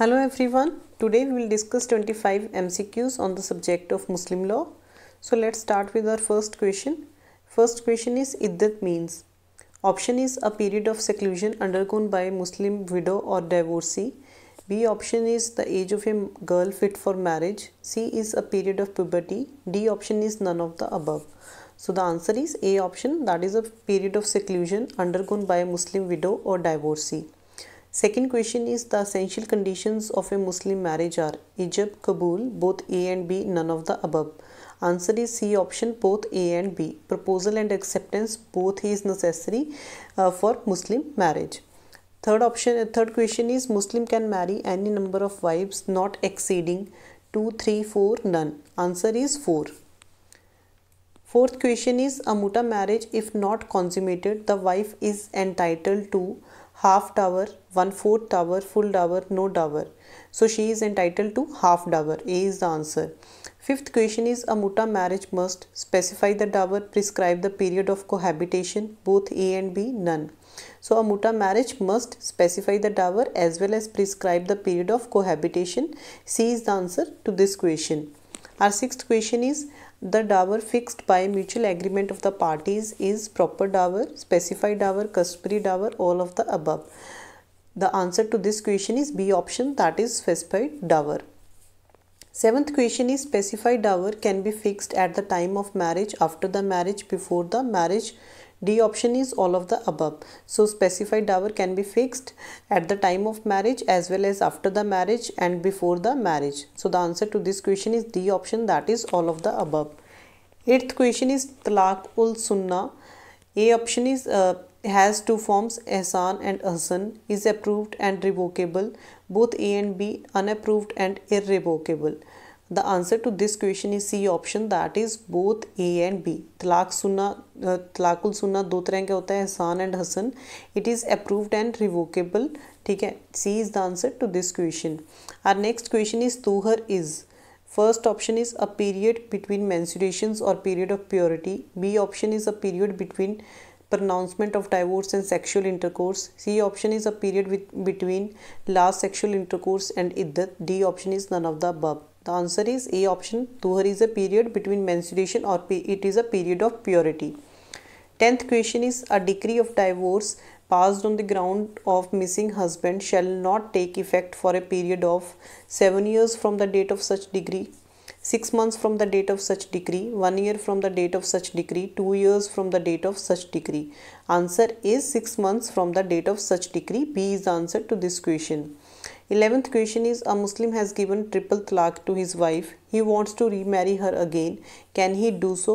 Hello everyone. Today we will discuss 25 MCQs on the subject of Muslim law. So let's start with our first question. First question is iddat means. Option is a period of seclusion undergone by Muslim widow or divorcee. B option is the age of a girl fit for marriage. C is a period of puberty. D option is none of the above. So the answer is A option that is a period of seclusion undergone by a Muslim widow or divorcee. Second question is the essential conditions of a Muslim marriage are Ijab, Kabul, both A and B, none of the above. Answer is C option, both A and B. Proposal and acceptance, both is necessary uh, for Muslim marriage. Third option, uh, third question is Muslim can marry any number of wives not exceeding 2, 3, 4, none. Answer is 4. Fourth question is a muta marriage if not consummated the wife is entitled to half dower, one fourth dower, full dower, no dower. So she is entitled to half dower. A is the answer. Fifth question is a muta marriage must specify the dower, prescribe the period of cohabitation, both A and B, none. So a muta marriage must specify the dower as well as prescribe the period of cohabitation. C is the answer to this question. Our sixth question is the dower fixed by mutual agreement of the parties is proper dower, specified dower, customary dower, all of the above. The answer to this question is B option that is specified dower. Seventh question is specified dower can be fixed at the time of marriage, after the marriage, before the marriage, D option is all of the above. So specified dower can be fixed at the time of marriage as well as after the marriage and before the marriage. So the answer to this question is D option that is all of the above. Eighth question is talaq ul sunna. A option is uh, has two forms ahsan and ahsan is approved and revocable both A and B unapproved and irrevocable. The answer to this question is C option that is both A and B तलाक सुनना तलाकुल सुनना दो तरह का होता है एहसान and हसन it is approved and revocable ठीक है C is the answer to this question our next question is तूहर is first option is a period between menstruation और period of purity B option is a period between pronouncement of divorce and sexual intercourse C option is a period between last sexual intercourse and इद्दत D option is none of the बब The answer is A option. Tuhar is a period between menstruation or it is a period of purity. Tenth question is a decree of divorce passed on the ground of missing husband shall not take effect for a period of 7 years from the date of such decree 6 months from the date of such decree 1 year from the date of such decree 2 years from the date of such decree answer is 6 months from the date of such decree b is the answer to this question 11th question is a Muslim has given triple talaq to his wife. He wants to remarry her again. Can he do so?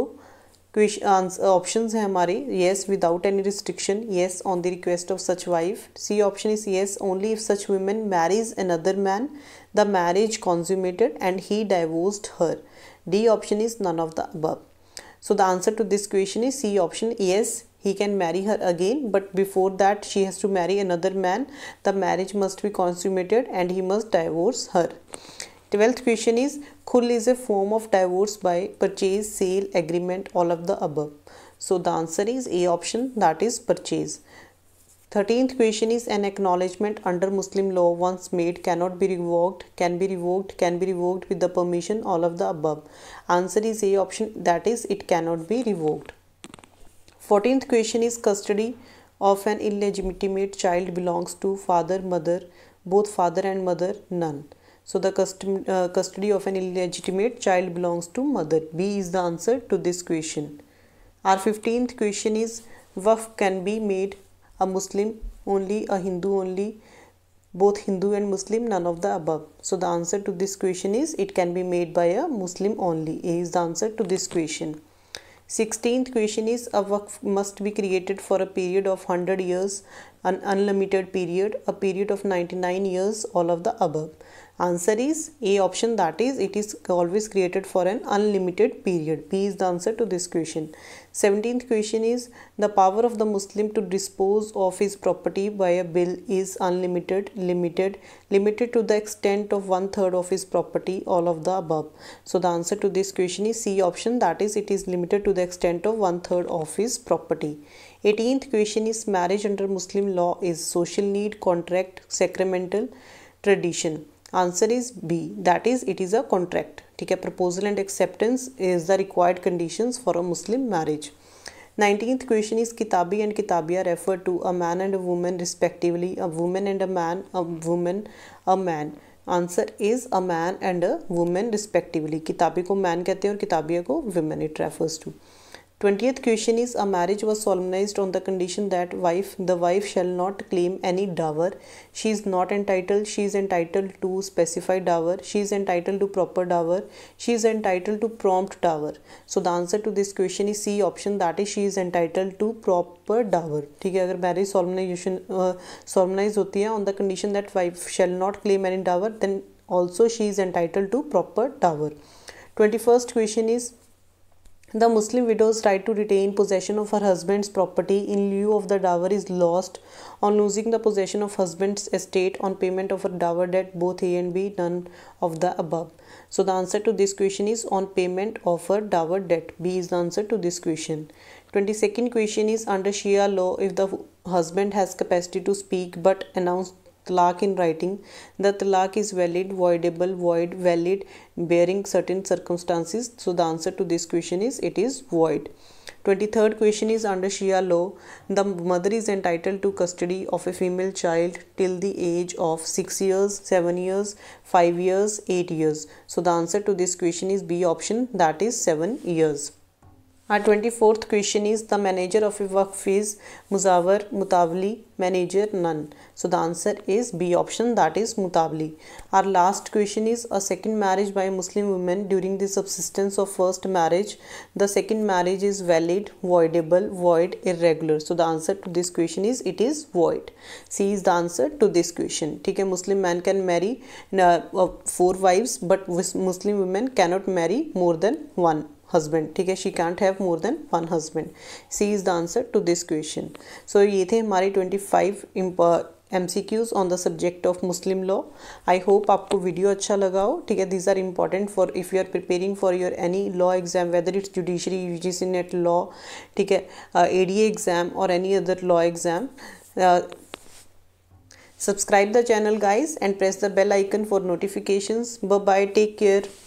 Questions, options are: yes without any restriction yes on the request of such wife C option is yes only if such woman marries another man the marriage consummated and he divorced her D option is none of the above so the answer to this question is C option yes he can marry her again, but before that, she has to marry another man. The marriage must be consummated and he must divorce her. 12th question is Khul is a form of divorce by purchase, sale, agreement, all of the above. So the answer is A option that is purchase. 13th question is an acknowledgement under Muslim law once made cannot be revoked, can be revoked, can be revoked with the permission, all of the above. Answer is A option that is it cannot be revoked. Fourteenth question is custody of an illegitimate child belongs to father, mother, both father and mother, none. So the custom, uh, custody of an illegitimate child belongs to mother. B is the answer to this question. Our 15th question is Waf can be made a Muslim only, a Hindu only, both Hindu and Muslim, none of the above. So the answer to this question is it can be made by a Muslim only. A is the answer to this question. 16th question is a work must be created for a period of 100 years an unlimited period a period of 99 years all of the above Answer is A option that is it is always created for an unlimited period. B is the answer to this question. 17th question is the power of the Muslim to dispose of his property by a bill is unlimited, limited, limited to the extent of one third of his property, all of the above. So the answer to this question is C option that is it is limited to the extent of one third of his property. 18th question is marriage under Muslim law is social need, contract, sacramental, tradition. Answer is B that is it is a contract ठीक है proposal and acceptance is the required condition for a Muslim marriage nineteenth question is किताबी and किताबिया refer to a man and a woman respectively a woman and a man a woman a man answer is a man and a woman respectively किताबी को man कहते हैं और किताबिया को woman it refers to 20th question is a marriage was solemnized on the condition that wife the wife shall not claim any dower she is not entitled she is entitled to specified dower she is entitled to proper dower she is entitled to prompt dower so the answer to this question is C option that is she is entitled to proper dower ठीक है अगर marriage solemnization uh, solemnized होती है on the condition that wife shall not claim any dower then also she is entitled to proper dower 21st question is the Muslim widow's right to retain possession of her husband's property in lieu of the dower is lost on losing the possession of husband's estate on payment of her dower debt both A and B none of the above. So the answer to this question is on payment of her dower debt. B is the answer to this question. 22nd question is under Shia law if the husband has capacity to speak but announced talaq in writing the talaq is valid voidable void valid bearing certain circumstances so the answer to this question is it is void 23rd question is under Shia law the mother is entitled to custody of a female child till the age of 6 years 7 years 5 years 8 years so the answer to this question is B option that is 7 years our 24th question is the manager of a waqf is Muzawar Mutawli manager none so the answer is B option that is मुताबली our last question is a second marriage by Muslim woman during the subsistence of first marriage the second marriage is valid voidable void irregular so the answer to this question is it is void C is the answer to this question ठीक है Muslim man can marry four wives but Muslim woman cannot marry more than one husband ठीक है she can't have more than one husband C is the answer to this question so ये थे हमारे twenty five MCQs on the subject of Muslim law I hope आपको video अच्छा लगाओ ठीक है these are important for if you are preparing for your any law exam whether it's judiciary U G C NET law ठीक है A D exam और any other law exam subscribe the channel guys and press the bell icon for notification ब bye take care